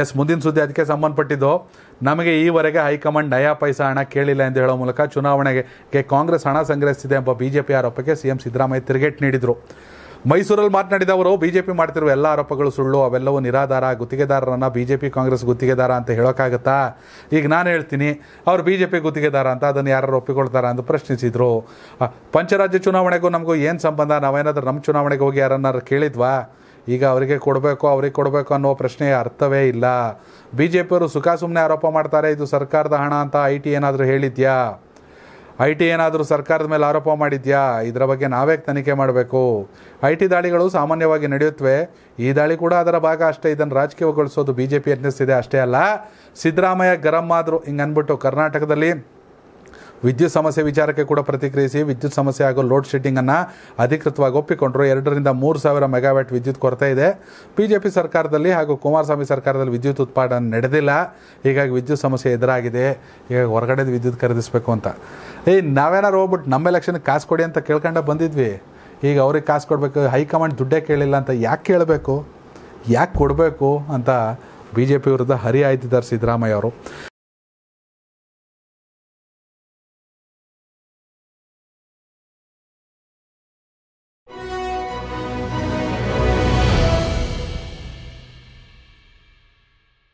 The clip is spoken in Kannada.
ಎಸ್ ಮುಂದಿನ ಸುದ್ದಿ ಅದಕ್ಕೆ ಸಂಬಂಧಪಟ್ಟಿದ್ದು ನಮಗೆ ಈವರೆಗೆ ಹೈಕಮಾಂಡ್ ನಯಾ ಪೈಸಾ ಹಣ ಕೇಳಿಲ್ಲ ಎಂದು ಹೇಳೋ ಮೂಲಕ ಚುನಾವಣೆಗೆ ಕಾಂಗ್ರೆಸ್ ಹಣ ಸಂಗ್ರಹಿಸಿದೆ ಎಂಬ ಬಿಜೆಪಿ ಆರೋಪಕ್ಕೆ ಸಿಎಂ ಸಿದ್ದರಾಮಯ್ಯ ತಿರುಗೇಟ್ ನೀಡಿದರು ಮೈಸೂರಲ್ಲಿ ಮಾತನಾಡಿದವರು ಬಿಜೆಪಿ ಮಾಡ್ತಿರುವ ಎಲ್ಲ ಆರೋಪಗಳು ಸುಳ್ಳು ಅವೆಲ್ಲವೂ ನಿರಾಧಾರ ಗುತ್ತಿಗೆದಾರರನ್ನು ಬಿಜೆಪಿ ಕಾಂಗ್ರೆಸ್ ಗುತ್ತಿಗೆದಾರ ಅಂತ ಹೇಳೋಕ್ಕಾಗತ್ತಾ ಈಗ ನಾನು ಹೇಳ್ತೀನಿ ಅವರು ಬಿಜೆಪಿ ಗುತ್ತಿಗೆದಾರ ಅಂತ ಅದನ್ನು ಯಾರು ಒಪ್ಪಿಕೊಳ್ತಾರ ಅಂತ ಪ್ರಶ್ನಿಸಿದರು ಪಂಚರಾಜ್ಯ ಚುನಾವಣೆಗೂ ನಮಗೂ ಏನು ಸಂಬಂಧ ನಾವೇನಾದರೂ ನಮ್ಮ ಚುನಾವಣೆಗೆ ಹೋಗಿ ಯಾರನ್ನಾರು ಕೇಳಿದ್ವಾ ಈಗ ಅವರಿಗೆ ಕೊಡಬೇಕು ಅವ್ರಿಗೆ ಕೊಡಬೇಕು ಅನ್ನೋ ಪ್ರಶ್ನೆ ಅರ್ಥವೇ ಇಲ್ಲ ಬಿ ಜೆ ಪಿಯವರು ಸುಖ ಸುಮ್ಮನೆ ಆರೋಪ ಮಾಡ್ತಾರೆ ಇದು ಸರ್ಕಾರದ ಹಣ ಅಂತ ಐ ಟಿ ಏನಾದರೂ ಹೇಳಿದ್ಯಾ ಐ ಟಿ ಏನಾದರೂ ಸರ್ಕಾರದ ಮೇಲೆ ಆರೋಪ ಮಾಡಿದ್ಯಾ ಇದರ ಬಗ್ಗೆ ನಾವೇ ತನಿಖೆ ಮಾಡಬೇಕು ಐ ಟಿ ದಾಳಿಗಳು ಸಾಮಾನ್ಯವಾಗಿ ನಡೆಯುತ್ತವೆ ಈ ದಾಳಿ ಕೂಡ ಅದರ ಭಾಗ ಅಷ್ಟೇ ಇದನ್ನು ರಾಜಕೀಯಗೊಳಿಸೋದು ಬಿ ಜೆ ಪಿ ಯತ್ನಿಸ್ತಿದೆ ಅಷ್ಟೇ ಅಲ್ಲ ಸಿದ್ದರಾಮಯ್ಯ ಗರಂ ಆದರೂ ಹಿಂಗೆ ಅಂದ್ಬಿಟ್ಟು ಕರ್ನಾಟಕದಲ್ಲಿ ವಿದ್ಯುತ್ ಸಮಸ್ಯೆ ವಿಚಾರಕ್ಕೆ ಕೂಡ ಪ್ರತಿಕ್ರಿಯಿಸಿ ವಿದ್ಯುತ್ ಸಮಸ್ಯೆ ಹಾಗೂ ಲೋಡ್ ಶೆಡ್ಡಿಂಗನ್ನು ಅಧಿಕೃತವಾಗಿ ಒಪ್ಪಿಕೊಂಡರು ಎರಡರಿಂದ ಮೂರು ಸಾವಿರ ಮೆಗಾವ್ಯಾಟ್ ವಿದ್ಯುತ್ ಕೊರತೆ ಇದೆ ಬಿಜೆಪಿ ಸರ್ಕಾರದಲ್ಲಿ ಹಾಗೂ ಕುಮಾರಸ್ವಾಮಿ ಸರ್ಕಾರದಲ್ಲಿ ವಿದ್ಯುತ್ ಉತ್ಪಾದನೆ ನಡೆದಿಲ್ಲ ಹೀಗಾಗಿ ವಿದ್ಯುತ್ ಸಮಸ್ಯೆ ಎದುರಾಗಿದೆ ಈಗ ಹೊರಗಡೆ ವಿದ್ಯುತ್ ಖರೀದಿಸಬೇಕು ಅಂತ ಏಯ್ ನಾವೇನಾರು ಹೋಗ್ಬಿಟ್ಟು ನಮ್ಮ ಎಲೆಕ್ಷನ್ಗೆ ಕಾಸು ಕೊಡಿ ಅಂತ ಕೇಳ್ಕೊಂಡೇ ಬಂದಿದ್ವಿ ಈಗ ಅವ್ರಿಗೆ ಕಾಸು ಕೊಡಬೇಕು ಹೈಕಮಾಂಡ್ ದುಡ್ಡೇ ಕೇಳಿಲ್ಲ ಅಂತ ಯಾಕೆ ಕೇಳಬೇಕು ಯಾಕೆ ಕೊಡಬೇಕು ಅಂತ ಬಿ ಜೆ ಪಿ ವಿರುದ್ಧ ಆಯ್ತಿದ್ದಾರೆ ಸಿದ್ದರಾಮಯ್ಯ ಅವರು